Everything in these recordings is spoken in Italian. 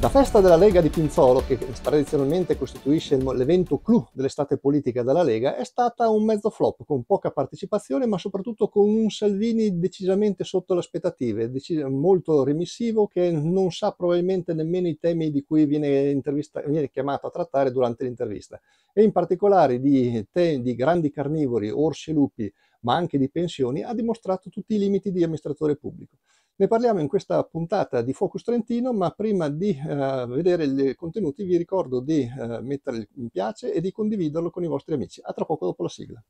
La festa della Lega di Pinzolo, che tradizionalmente costituisce l'evento clou dell'estate politica della Lega, è stata un mezzo flop con poca partecipazione, ma soprattutto con un Salvini decisamente sotto le aspettative, molto remissivo, che non sa probabilmente nemmeno i temi di cui viene, viene chiamato a trattare durante l'intervista, e in particolare di, di grandi carnivori, orsi e lupi, ma anche di pensioni, ha dimostrato tutti i limiti di amministratore pubblico. Ne parliamo in questa puntata di Focus Trentino, ma prima di uh, vedere i contenuti vi ricordo di uh, eh, mettere mi piace e di condividerlo con i vostri amici. A tra poco dopo la sigla.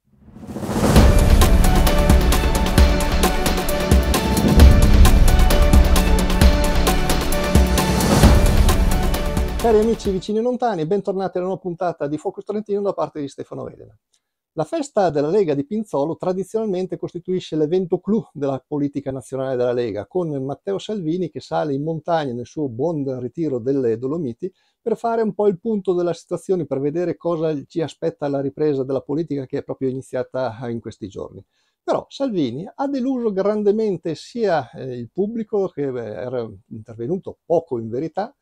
Cari amici vicini e lontani, bentornati alla nuova puntata di Focus Trentino da parte di Stefano Vedena. La festa della Lega di Pinzolo tradizionalmente costituisce l'evento clou della politica nazionale della Lega, con Matteo Salvini che sale in montagna nel suo buon ritiro delle Dolomiti per fare un po' il punto della situazione, per vedere cosa ci aspetta la ripresa della politica che è proprio iniziata eh, in questi giorni. Però Salvini ha deluso grandemente sia eh, il pubblico che era intervenuto poco in verità,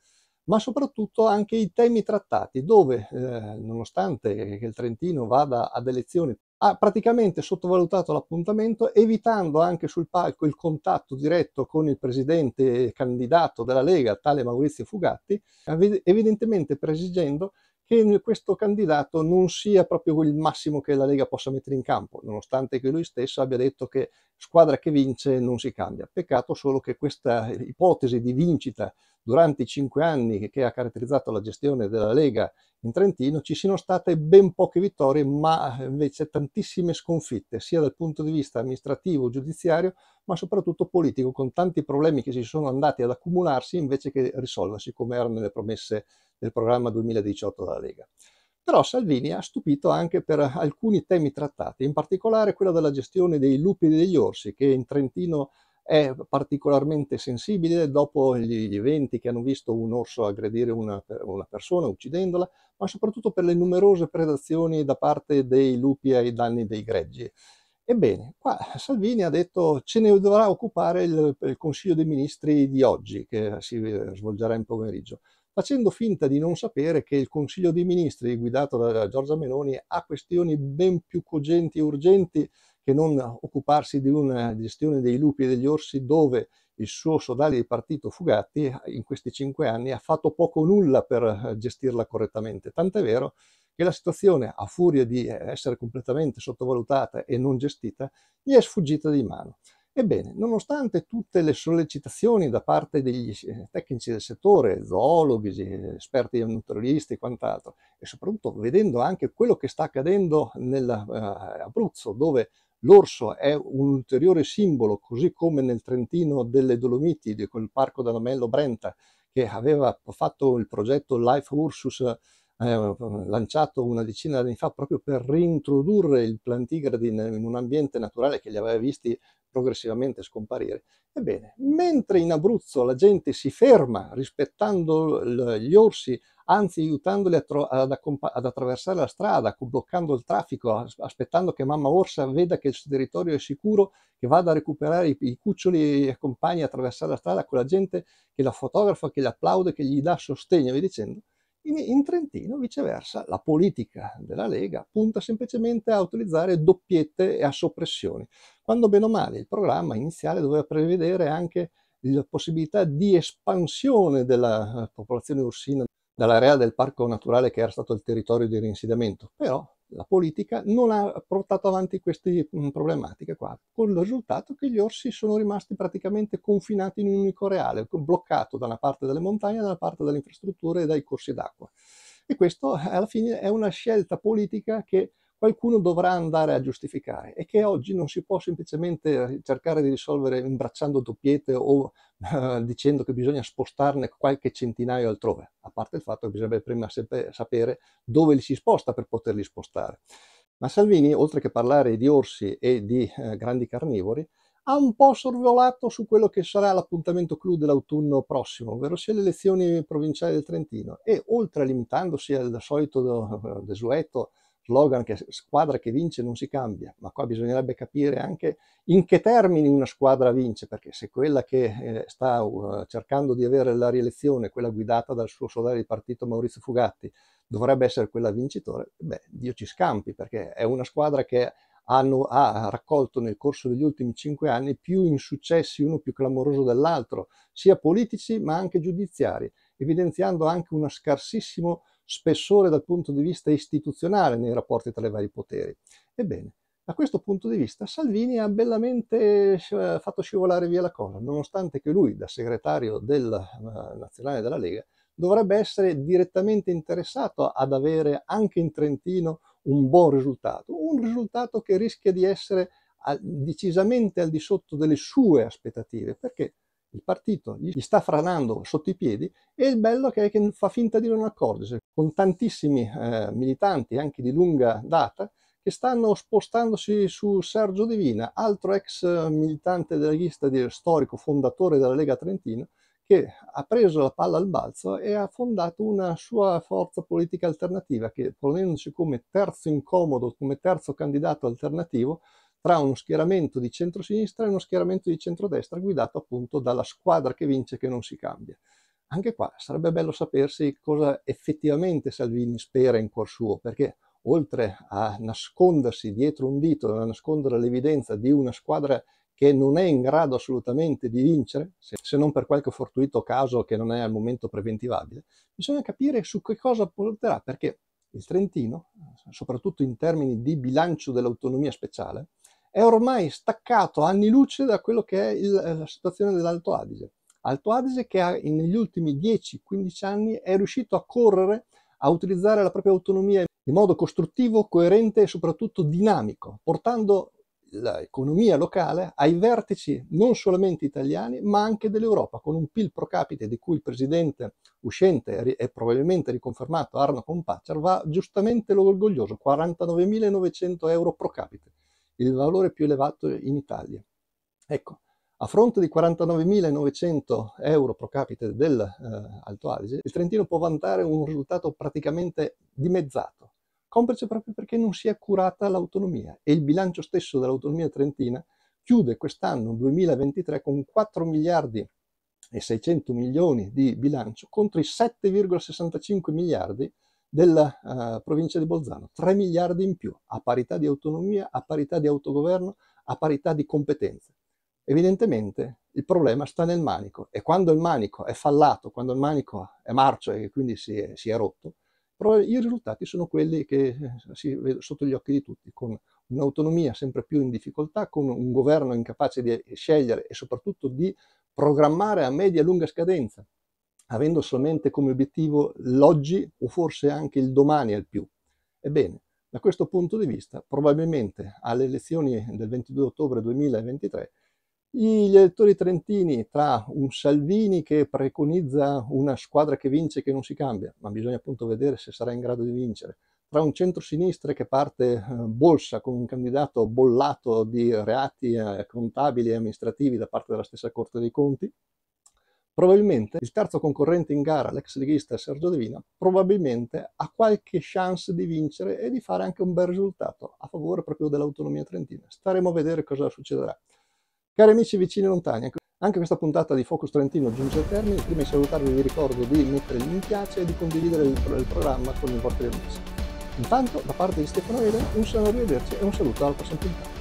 ma soprattutto anche i temi trattati, dove eh, nonostante il Trentino vada ad elezioni ha praticamente sottovalutato l'appuntamento, evitando anche sul palco il contatto diretto con il presidente candidato della Lega, tale Maurizio Fugatti, evidentemente presigendo che questo candidato non sia proprio il massimo che la Lega possa mettere in campo, nonostante che lui stesso abbia detto che squadra che vince non si cambia. Peccato solo che questa ipotesi di vincita durante i cinque anni che ha caratterizzato la gestione della Lega in Trentino ci siano state ben poche vittorie, ma eh, invece tantissime sconfitte, sia dal punto di vista amministrativo, giudiziario, ma soprattutto politico, con tanti problemi che si sono andati ad accumularsi invece che risolversi come erano le promesse del programma 2018 della Lega. Però Salvini ha stupito anche per alcuni temi trattati, in particolare quello della gestione dei lupi e degli orsi, che in Trentino è particolarmente sensibile dopo gli eventi che hanno visto un orso aggredire una, una, persona uccidendola, ma soprattutto per le numerose predazioni da parte dei lupi ai danni dei greggi. Ebbene, qua Salvini ha detto ce ne dovrà occupare il, il Consiglio dei Ministri di oggi, che si eh, svolgerà in pomeriggio facendo finta di non sapere che il Consiglio dei Ministri guidato da Giorgia Meloni ha questioni ben più cogenti e urgenti che non occuparsi di una gestione dei lupi e degli orsi dove il suo sodale di partito Fugatti in questi cinque anni ha fatto poco o nulla per eh, gestirla correttamente. Tant'è vero che la situazione, a furia di eh, essere completamente sottovalutata e non gestita, gli è sfuggita di mano. Ebbene, nonostante tutte le sollecitazioni da parte degli eh, tecnici del settore, zoologi, eh, esperti naturalisti e quant'altro, e soprattutto vedendo anche quello che sta accadendo nell'Abruzzo, eh, dove l'orso è un ulteriore simbolo, così come nel Trentino delle Dolomiti, di quel parco dell'Amello Brenta, che aveva fatto il progetto Life Ursus eh, lanciato una decina di anni fa proprio per reintrodurre il plantigradi in, in un ambiente naturale che li aveva visti progressivamente scomparire. Ebbene, mentre in Abruzzo la gente si ferma rispettando gli orsi, anzi aiutandoli ad, ad, attraversare la strada, bloccando il traffico, aspettando che mamma orsa veda che il suo territorio è sicuro, che vada a recuperare i, i cuccioli e accompagni a attraversare la strada, con la gente che la fotografa, che li applaude, che gli dà sostegno, vi dicendo in, in Trentino, viceversa, la politica della Lega punta semplicemente a utilizzare doppiette e a soppressioni, quando bene o male il programma iniziale doveva prevedere anche la possibilità di espansione della eh, popolazione ursina dall'area del parco naturale che era stato il territorio di reinsediamento, però la politica non ha portato avanti queste problematiche qua, con il risultato che gli orsi sono rimasti praticamente confinati in un unico reale, bloccato da una parte delle montagne, dalla parte delle infrastrutture e dai corsi d'acqua. E questo eh, alla fine è una scelta politica che qualcuno dovrà andare a giustificare e che oggi non si può semplicemente cercare di risolvere imbracciando doppiette o eh, dicendo che bisogna spostarne qualche centinaio altrove, a parte il fatto che bisognerebbe prima sapere dove li si sposta per poterli spostare. Ma Salvini, oltre che parlare di orsi e di eh, grandi carnivori, ha un po' sorvolato su quello che sarà l'appuntamento clou dell'autunno prossimo, ovvero sia le elezioni provinciali del Trentino e oltre a limitandosi al solito eh, desueto slogan che squadra che vince non si cambia, ma qua bisognerebbe capire anche in che termini una squadra vince, perché se quella che eh, sta uh, cercando di avere la rielezione, quella guidata dal suo solare di partito Maurizio Fugatti, dovrebbe essere quella vincitore, beh, Dio ci scampi, perché è una squadra che hanno, ha raccolto nel corso degli ultimi cinque anni più insuccessi, uno più clamoroso dell'altro, sia politici ma anche giudiziari, evidenziando anche uno scarsissimo spessore dal punto di vista istituzionale nei rapporti tra i vari poteri. Ebbene, da questo punto di vista Salvini ha bellamente eh, fatto scivolare via la cosa, nonostante che lui, da segretario del, eh, nazionale della Lega, dovrebbe essere direttamente interessato ad avere anche in Trentino un buon risultato, un risultato che rischia di essere decisamente al di sotto delle sue aspettative, perché il partito gli sta franando sotto i piedi e il bello che, che fa finta di non accorgersi, con tantissimi eh, militanti anche di lunga data che stanno spostandosi su Sergio Divina, altro ex eh, militante della leghista storico fondatore della Lega Trentino, che ha preso la palla al balzo e ha fondato una sua forza politica alternativa che, ponendosi come terzo incomodo, come terzo candidato alternativo, tra uno schieramento di centrosinistra e uno schieramento di centrodestra guidato appunto dalla squadra che vince e che non si cambia. Anche qua sarebbe bello sapersi cosa effettivamente Salvini spera in cuor suo, perché oltre a nascondersi dietro un dito, a nascondere l'evidenza di una squadra che non è in grado assolutamente di vincere, se non per qualche fortuito caso che non è al momento preventivabile, bisogna capire su che cosa porterà, perché il Trentino, soprattutto in termini di bilancio dell'autonomia speciale, è ormai staccato anni luce da quello che è il, eh, la situazione dell'Alto Adige. Alto Adige che ha, negli ultimi 10-15 anni è riuscito a correre, a utilizzare la propria autonomia in modo costruttivo, coerente e soprattutto dinamico, portando l'economia locale ai vertici non solamente italiani ma anche dell'Europa, con un PIL pro capite di cui il presidente uscente e probabilmente riconfermato Arno Compacciar va giustamente orgoglioso, 49.900 euro pro capite il valore più elevato in Italia. Ecco, a fronte di 49.900 euro pro capite dell'Alto eh, Adige, il Trentino può vantare un risultato praticamente dimezzato, complice proprio perché non si è curata l'autonomia e il bilancio stesso dell'autonomia trentina chiude quest'anno 2023 con 4 miliardi e 600 milioni di bilancio contro i 7,65 miliardi della uh, provincia di Bolzano, 3 miliardi in più, a parità di autonomia, a parità di autogoverno, a parità di competenze. Evidentemente il problema sta nel manico e quando il manico è fallato, quando il manico è marcio e quindi si è, si è rotto, i risultati sono quelli che eh, si vedono sotto gli occhi di tutti, con un'autonomia sempre più in difficoltà, con un governo incapace di scegliere e soprattutto di programmare a media e lunga scadenza, avendo solamente come obiettivo l'oggi o forse anche il domani al più. Ebbene, da questo punto di vista, probabilmente alle elezioni del 22 ottobre 2023, gli elettori trentini tra un Salvini che preconizza una squadra che vince e che non si cambia, ma bisogna appunto vedere se sarà in grado di vincere, tra un centrosinistra che parte eh, bolsa con un candidato bollato di reati eh, contabili e amministrativi da parte della stessa Corte dei Conti, probabilmente il terzo concorrente in gara, l'ex leghista Sergio De Vina, probabilmente ha qualche chance di vincere e di fare anche un bel risultato a favore proprio dell'autonomia trentina. Staremo a vedere cosa succederà. Cari amici vicini e lontani, anche questa puntata di Focus Trentino giunge al termine. Prima di salutarvi vi ricordo di mettere il mi piace e di condividere il, il programma con i vostri amici. Intanto, da parte di Stefano Eden, un saluto arrivederci e un saluto alla prossima puntata.